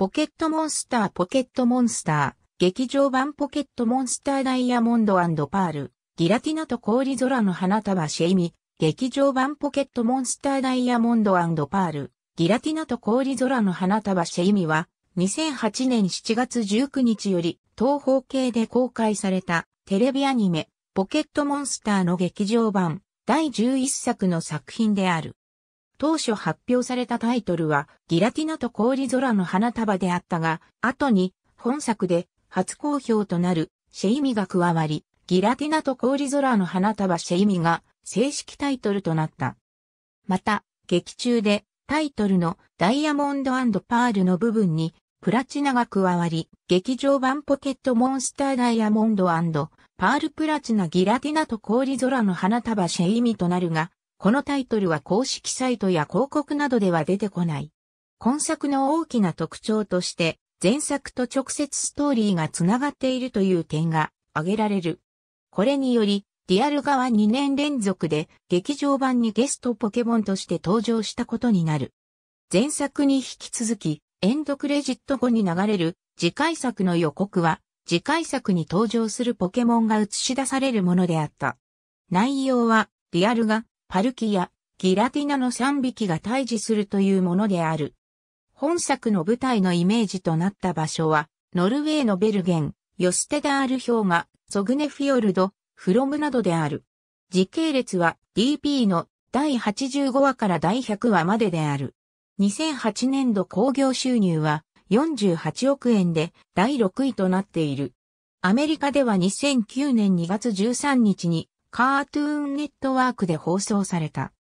ポケットモンスターポケットモンスター、劇場版ポケットモンスターダイヤモンドパール、ギラティナと氷空の花束シェイミ、劇場版ポケットモンスターダイヤモンドパール、ギラティナと氷空の花束シェイミは、2008年7月19日より、東方系で公開された、テレビアニメ、ポケットモンスターの劇場版、第11作の作品である。当初発表されたタイトルは、ギラティナと氷空の花束であったが、後に、本作で、初公表となる、シェイミが加わり、ギラティナと氷空の花束シェイミが、正式タイトルとなった。また、劇中で、タイトルのダイヤモンドパールの部分に、プラチナが加わり、劇場版ポケットモンスターダイヤモンドパールプラチナギラティナと氷空の花束シェイミとなるが、このタイトルは公式サイトや広告などでは出てこない。今作の大きな特徴として、前作と直接ストーリーがつながっているという点が挙げられる。これにより、リアル側2年連続で劇場版にゲストポケモンとして登場したことになる。前作に引き続き、エンドクレジット後に流れる次回作の予告は、次回作に登場するポケモンが映し出されるものであった。内容は、リアルがパルキやギラティナの3匹が対峙するというものである。本作の舞台のイメージとなった場所は、ノルウェーのベルゲン、ヨステダール氷河、ソグネフィヨルド、フロムなどである。時系列は DP の第85話から第100話までである。2008年度興行収入は48億円で第6位となっている。アメリカでは2009年2月13日にカートゥーンネットワークで放送された。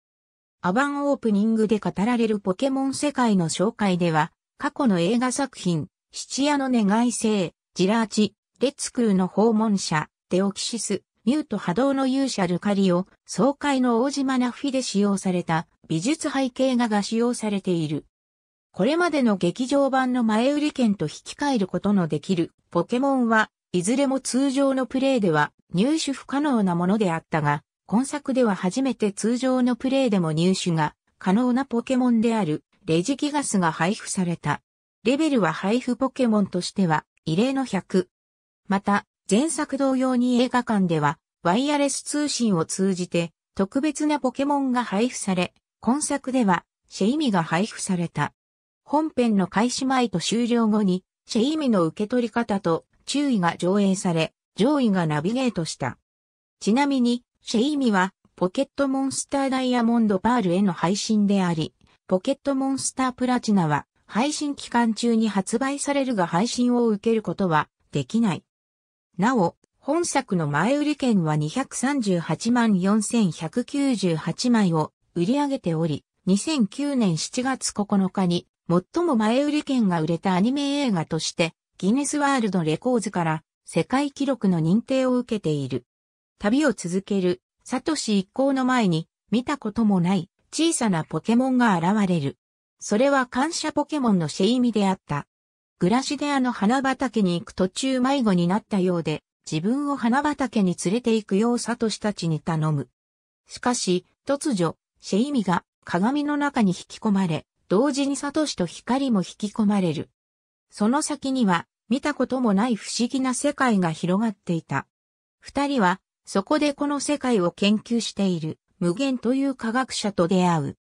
アバンオープニングで語られるポケモン世界の紹介では、過去の映画作品、七夜の願い星、ジラーチ、レッツクーの訪問者、デオキシス、ミュート波動の勇者ルカリオ、爽快の大島ナフィで使用された美術背景画が使用されている。これまでの劇場版の前売り券と引き換えることのできるポケモンは、いずれも通常のプレイでは入手不可能なものであったが、今作では初めて通常のプレイでも入手が可能なポケモンであるレジギガスが配布された。レベルは配布ポケモンとしては異例の100。また、前作同様に映画館ではワイヤレス通信を通じて特別なポケモンが配布され、今作ではシェイミが配布された。本編の開始前と終了後にシェイミの受け取り方と注意が上映され、上位がナビゲートした。ちなみに、シェイミは、ポケットモンスターダイヤモンドパールへの配信であり、ポケットモンスタープラチナは、配信期間中に発売されるが配信を受けることはできない。なお、本作の前売り券は238万4198枚を売り上げており、2009年7月9日に最も前売り券が売れたアニメ映画としてギネスワールドレコーズから世界記録の認定を受けている。旅を続ける、サトシ一行の前に、見たこともない小さなポケモンが現れる。それは感謝ポケモンのシェイミであった。グラシデアの花畑に行く途中迷子になったようで、自分を花畑に連れて行くようサトシたちに頼む。しかし、突如、シェイミが鏡の中に引き込まれ、同時にサトシと光も引き込まれる。その先には、見たこともない不思議な世界が広がっていた。二人は、そこでこの世界を研究している無限という科学者と出会う。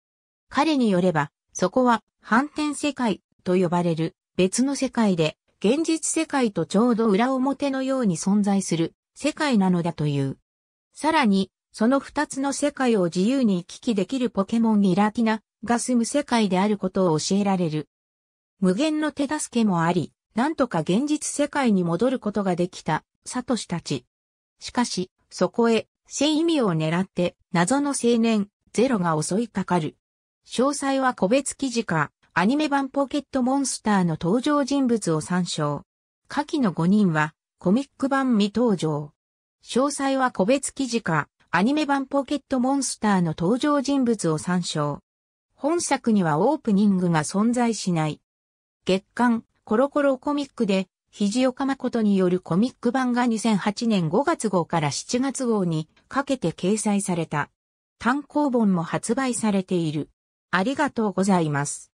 彼によれば、そこは反転世界と呼ばれる別の世界で、現実世界とちょうど裏表のように存在する世界なのだという。さらに、その二つの世界を自由に行き来できるポケモンギラティナが住む世界であることを教えられる。無限の手助けもあり、なんとか現実世界に戻ることができた、サトシたち。しかし、そこへ、セイミを狙って、謎の青年、ゼロが襲いかかる。詳細は個別記事か、アニメ版ポケットモンスターの登場人物を参照。下記の5人は、コミック版未登場。詳細は個別記事か、アニメ版ポケットモンスターの登場人物を参照。本作にはオープニングが存在しない。月刊コロコロコミックで、肘岡誠によるコミック版が2008年5月号から7月号にかけて掲載された。単行本も発売されている。ありがとうございます。